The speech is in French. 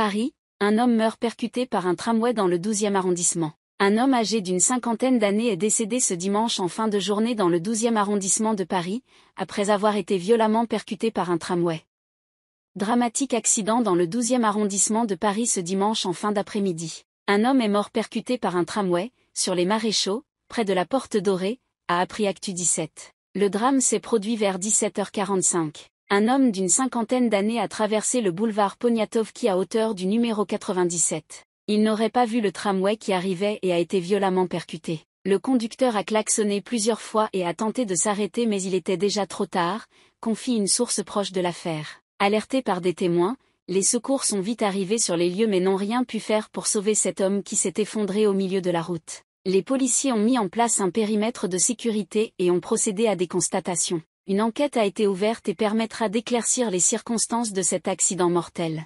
Paris, un homme meurt percuté par un tramway dans le 12e arrondissement. Un homme âgé d'une cinquantaine d'années est décédé ce dimanche en fin de journée dans le 12e arrondissement de Paris, après avoir été violemment percuté par un tramway. Dramatique accident dans le 12e arrondissement de Paris ce dimanche en fin d'après-midi. Un homme est mort percuté par un tramway, sur les maréchaux, près de la Porte Dorée, a appris Actu 17. Le drame s'est produit vers 17h45 un homme d'une cinquantaine d'années a traversé le boulevard Poniatowski à hauteur du numéro 97. Il n'aurait pas vu le tramway qui arrivait et a été violemment percuté. Le conducteur a klaxonné plusieurs fois et a tenté de s'arrêter mais il était déjà trop tard, confie une source proche de l'affaire. Alerté par des témoins, les secours sont vite arrivés sur les lieux mais n'ont rien pu faire pour sauver cet homme qui s'est effondré au milieu de la route. Les policiers ont mis en place un périmètre de sécurité et ont procédé à des constatations une enquête a été ouverte et permettra d'éclaircir les circonstances de cet accident mortel.